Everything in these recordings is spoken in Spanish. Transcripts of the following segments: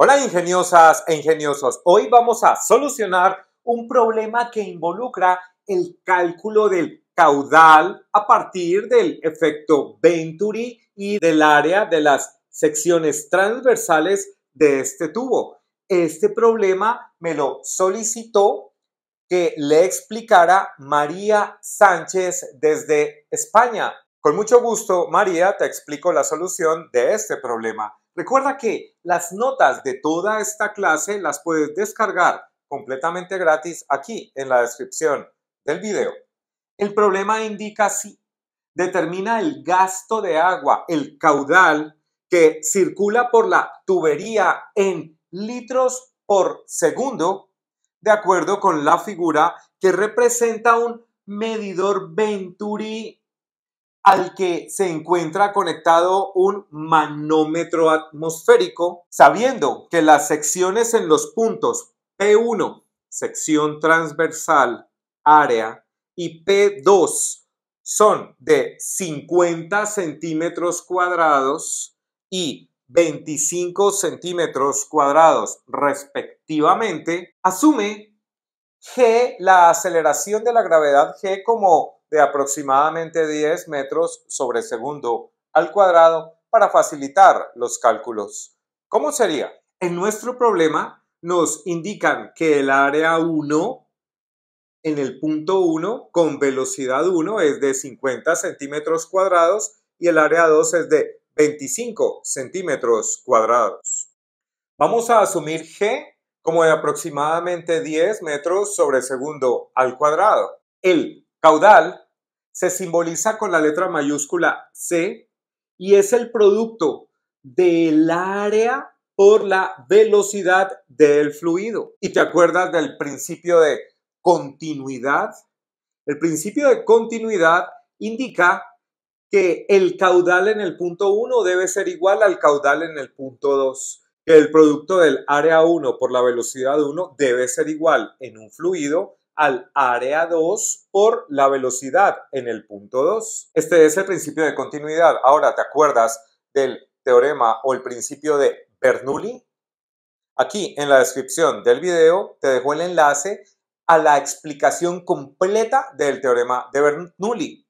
Hola ingeniosas e ingeniosos, hoy vamos a solucionar un problema que involucra el cálculo del caudal a partir del efecto Venturi y del área de las secciones transversales de este tubo. Este problema me lo solicitó que le explicara María Sánchez desde España. Con mucho gusto, María, te explico la solución de este problema. Recuerda que las notas de toda esta clase las puedes descargar completamente gratis aquí en la descripción del video. El problema indica si determina el gasto de agua, el caudal que circula por la tubería en litros por segundo, de acuerdo con la figura que representa un medidor Venturi al que se encuentra conectado un manómetro atmosférico, sabiendo que las secciones en los puntos P1, sección transversal, área, y P2 son de 50 centímetros cuadrados y 25 centímetros cuadrados respectivamente, asume G, la aceleración de la gravedad G como de aproximadamente 10 metros sobre segundo al cuadrado para facilitar los cálculos. ¿Cómo sería? En nuestro problema nos indican que el área 1 en el punto 1 con velocidad 1 es de 50 centímetros cuadrados y el área 2 es de 25 centímetros cuadrados. Vamos a asumir G como de aproximadamente 10 metros sobre segundo al cuadrado. El caudal se simboliza con la letra mayúscula C y es el producto del área por la velocidad del fluido. ¿Y te acuerdas del principio de continuidad? El principio de continuidad indica que el caudal en el punto 1 debe ser igual al caudal en el punto 2, que el producto del área 1 por la velocidad 1 debe ser igual en un fluido al área 2 por la velocidad en el punto 2. Este es el principio de continuidad. Ahora, ¿te acuerdas del teorema o el principio de Bernoulli? Aquí en la descripción del video te dejo el enlace a la explicación completa del teorema de Bernoulli.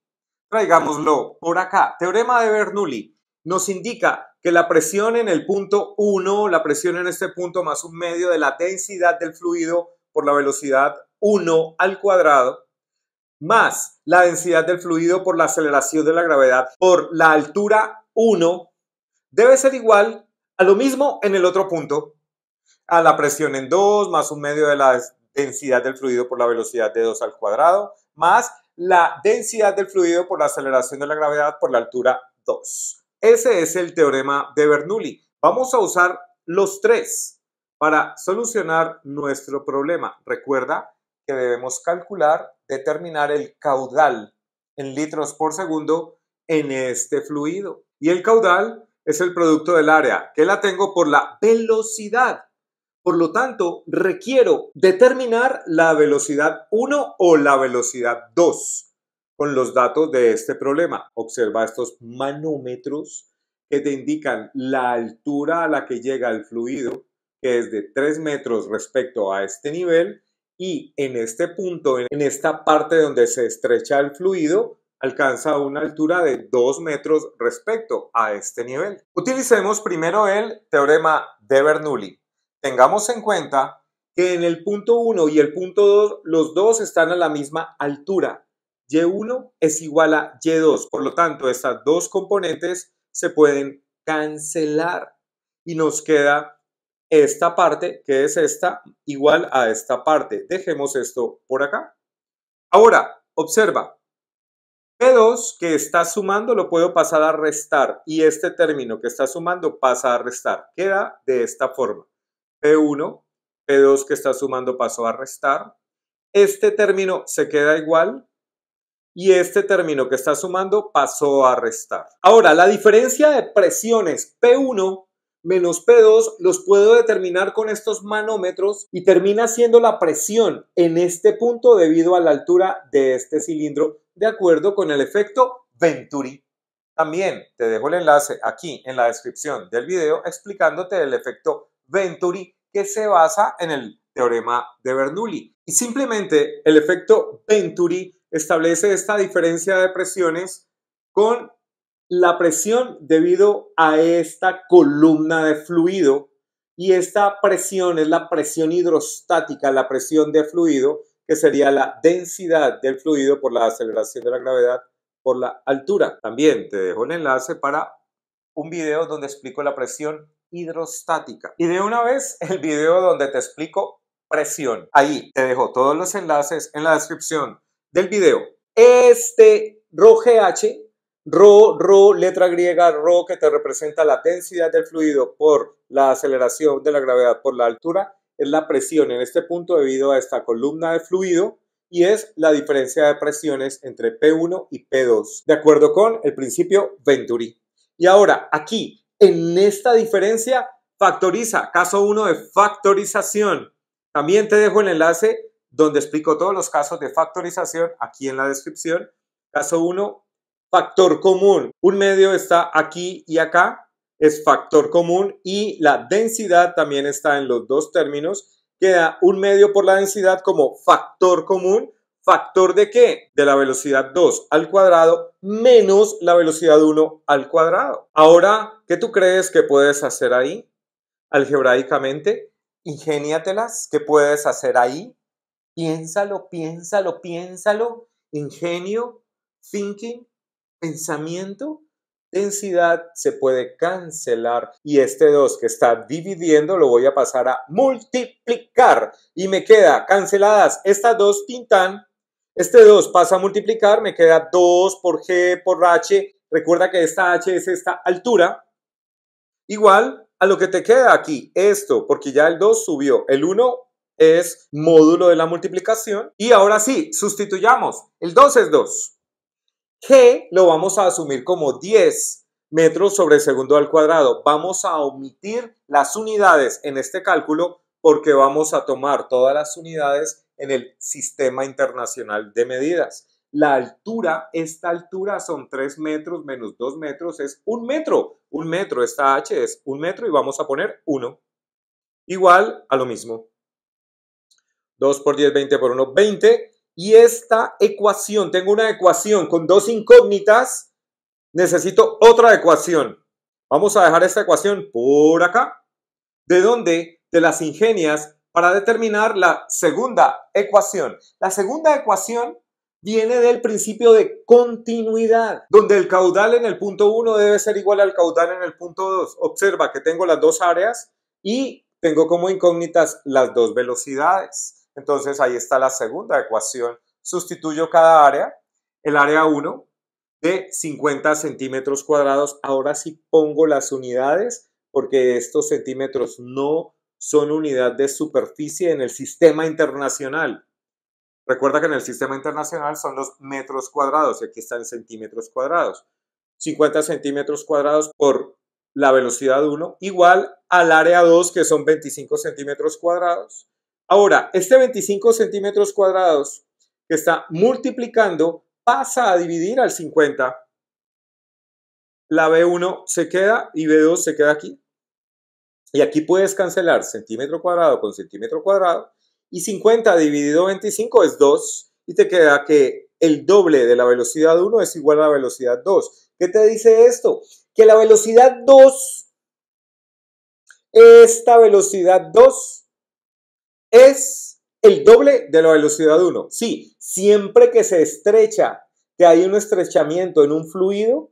Traigámoslo por acá. Teorema de Bernoulli nos indica que la presión en el punto 1, la presión en este punto más un medio de la densidad del fluido por la velocidad 1 al cuadrado más la densidad del fluido por la aceleración de la gravedad por la altura 1 debe ser igual a lo mismo en el otro punto, a la presión en 2 más un medio de la densidad del fluido por la velocidad de 2 al cuadrado más la densidad del fluido por la aceleración de la gravedad por la altura 2. Ese es el teorema de Bernoulli. Vamos a usar los tres para solucionar nuestro problema. Recuerda que debemos calcular, determinar el caudal en litros por segundo en este fluido. Y el caudal es el producto del área, que la tengo por la velocidad. Por lo tanto, requiero determinar la velocidad 1 o la velocidad 2 con los datos de este problema. Observa estos manómetros que te indican la altura a la que llega el fluido, que es de 3 metros respecto a este nivel, y en este punto, en esta parte donde se estrecha el fluido, alcanza una altura de 2 metros respecto a este nivel. Utilicemos primero el teorema de Bernoulli. Tengamos en cuenta que en el punto 1 y el punto 2 los dos están a la misma altura. Y1 es igual a Y2, por lo tanto estas dos componentes se pueden cancelar y nos queda esta parte, que es esta, igual a esta parte. Dejemos esto por acá. Ahora, observa, P2 que está sumando lo puedo pasar a restar y este término que está sumando pasa a restar. Queda de esta forma. P1, P2 que está sumando pasó a restar. Este término se queda igual y este término que está sumando pasó a restar. Ahora, la diferencia de presiones P1 menos P2 los puedo determinar con estos manómetros y termina siendo la presión en este punto debido a la altura de este cilindro de acuerdo con el efecto Venturi. También te dejo el enlace aquí en la descripción del video explicándote el efecto Venturi que se basa en el teorema de Bernoulli. Y simplemente el efecto Venturi establece esta diferencia de presiones con la presión debido a esta columna de fluido y esta presión es la presión hidrostática, la presión de fluido, que sería la densidad del fluido por la aceleración de la gravedad por la altura. También te dejo un enlace para un video donde explico la presión hidrostática. Y de una vez el video donde te explico presión. Ahí te dejo todos los enlaces en la descripción del video. Este RoGH Rho, rho, letra griega, rho, que te representa la densidad del fluido por la aceleración de la gravedad por la altura, es la presión en este punto debido a esta columna de fluido y es la diferencia de presiones entre P1 y P2, de acuerdo con el principio Venturi. Y ahora, aquí, en esta diferencia, factoriza, caso 1 de factorización. También te dejo el enlace donde explico todos los casos de factorización aquí en la descripción. Caso 1, Factor común. Un medio está aquí y acá, es factor común y la densidad también está en los dos términos. Queda un medio por la densidad como factor común. ¿Factor de qué? De la velocidad 2 al cuadrado menos la velocidad 1 al cuadrado. Ahora, ¿qué tú crees que puedes hacer ahí? Algebraicamente, ingéniatelas. ¿Qué puedes hacer ahí? Piénsalo, piénsalo, piénsalo. Ingenio, thinking, pensamiento, densidad se puede cancelar y este 2 que está dividiendo lo voy a pasar a multiplicar y me queda canceladas estas dos pintan Este 2 pasa a multiplicar, me queda 2 por G por H. Recuerda que esta H es esta altura. Igual a lo que te queda aquí, esto, porque ya el 2 subió, el 1 es módulo de la multiplicación. Y ahora sí, sustituyamos. El 2 es 2 que lo vamos a asumir como 10 metros sobre segundo al cuadrado. Vamos a omitir las unidades en este cálculo porque vamos a tomar todas las unidades en el sistema internacional de medidas. La altura, esta altura son 3 metros menos 2 metros, es 1 metro. 1 metro, esta h es 1 metro y vamos a poner 1. Igual a lo mismo. 2 por 10, 20 por 1, 20 y esta ecuación, tengo una ecuación con dos incógnitas, necesito otra ecuación. Vamos a dejar esta ecuación por acá. ¿De dónde? De las ingenias para determinar la segunda ecuación. La segunda ecuación viene del principio de continuidad, donde el caudal en el punto 1 debe ser igual al caudal en el punto 2. Observa que tengo las dos áreas y tengo como incógnitas las dos velocidades. Entonces ahí está la segunda ecuación. Sustituyo cada área, el área 1 de 50 centímetros cuadrados. Ahora sí pongo las unidades porque estos centímetros no son unidad de superficie en el sistema internacional. Recuerda que en el sistema internacional son los metros cuadrados y aquí están centímetros cuadrados. 50 centímetros cuadrados por la velocidad 1 igual al área 2 que son 25 centímetros cuadrados Ahora, este 25 centímetros cuadrados que está multiplicando pasa a dividir al 50. La B1 se queda y B2 se queda aquí. Y aquí puedes cancelar centímetro cuadrado con centímetro cuadrado. Y 50 dividido 25 es 2. Y te queda que el doble de la velocidad 1 es igual a la velocidad 2. ¿Qué te dice esto? Que la velocidad 2, esta velocidad 2 es el doble de la velocidad 1. Sí, siempre que se estrecha, que hay un estrechamiento en un fluido,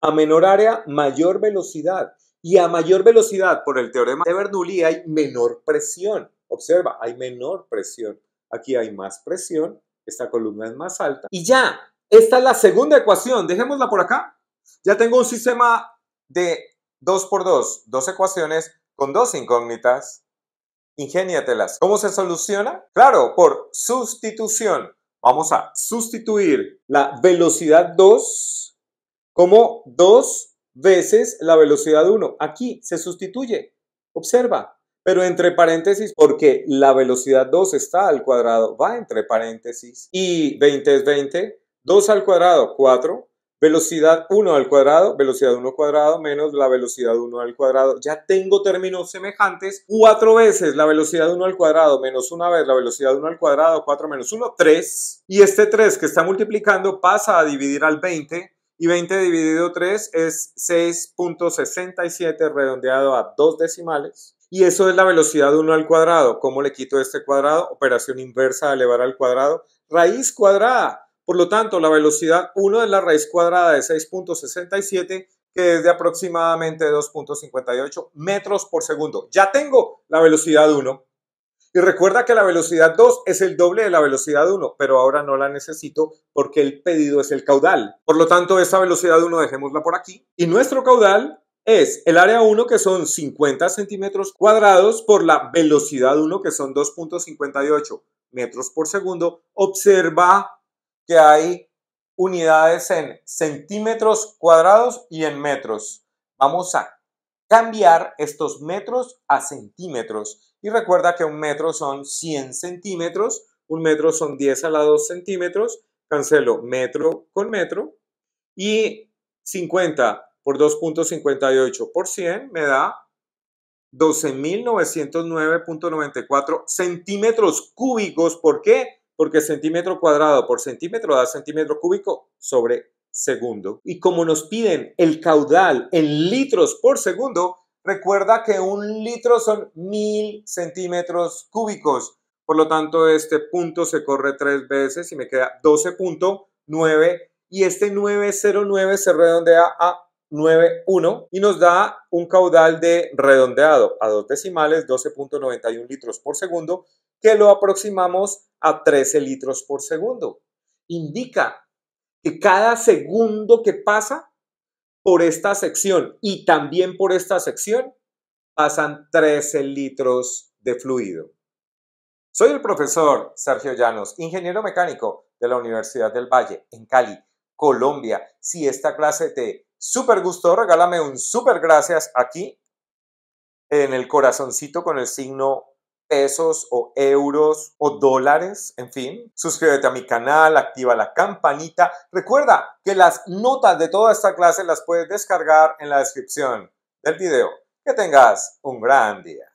a menor área, mayor velocidad. Y a mayor velocidad, por el teorema de Bernoulli, hay menor presión. Observa, hay menor presión. Aquí hay más presión, esta columna es más alta. Y ya, esta es la segunda ecuación, dejémosla por acá. Ya tengo un sistema de 2 por 2, dos ecuaciones con dos incógnitas. Ingéniatelas. ¿Cómo se soluciona? Claro, por sustitución. Vamos a sustituir la velocidad 2 como 2 veces la velocidad 1. Aquí se sustituye. Observa. Pero entre paréntesis, porque la velocidad 2 está al cuadrado, va entre paréntesis. Y 20 es 20. 2 al cuadrado, 4. Velocidad 1 al cuadrado, velocidad 1 cuadrado menos la velocidad 1 al cuadrado. Ya tengo términos semejantes. 4 veces la velocidad 1 al cuadrado menos una vez la velocidad 1 al cuadrado, 4 menos 1, 3. Y este 3 que está multiplicando pasa a dividir al 20 y 20 dividido 3 es 6.67 redondeado a dos decimales. Y eso es la velocidad 1 al cuadrado. ¿Cómo le quito este cuadrado? Operación inversa, elevar al cuadrado. Raíz cuadrada. Por lo tanto, la velocidad 1 es la raíz cuadrada de 6.67, que es de aproximadamente 2.58 metros por segundo. Ya tengo la velocidad 1. Y recuerda que la velocidad 2 es el doble de la velocidad 1, pero ahora no la necesito porque el pedido es el caudal. Por lo tanto, esa velocidad 1 dejémosla por aquí. Y nuestro caudal es el área 1 que son 50 centímetros cuadrados por la velocidad 1 que son 2.58 metros por segundo. Observa que hay unidades en centímetros cuadrados y en metros. Vamos a cambiar estos metros a centímetros. Y recuerda que un metro son 100 centímetros, un metro son 10 a la 2 centímetros, cancelo metro con metro, y 50 por 2.58 por 100 me da 12.909.94 centímetros cúbicos. ¿Por qué? porque centímetro cuadrado por centímetro da centímetro cúbico sobre segundo. Y como nos piden el caudal en litros por segundo, recuerda que un litro son mil centímetros cúbicos. Por lo tanto, este punto se corre tres veces y me queda 12.9 y este 909 se redondea a 91 y nos da un caudal de redondeado a dos decimales, 12.91 litros por segundo, que lo aproximamos a 13 litros por segundo. Indica que cada segundo que pasa por esta sección y también por esta sección, pasan 13 litros de fluido. Soy el profesor Sergio Llanos, ingeniero mecánico de la Universidad del Valle, en Cali, Colombia. Si esta clase te super gusto, regálame un super gracias aquí en el corazoncito con el signo pesos o euros o dólares, en fin. Suscríbete a mi canal, activa la campanita. Recuerda que las notas de toda esta clase las puedes descargar en la descripción del video. Que tengas un gran día.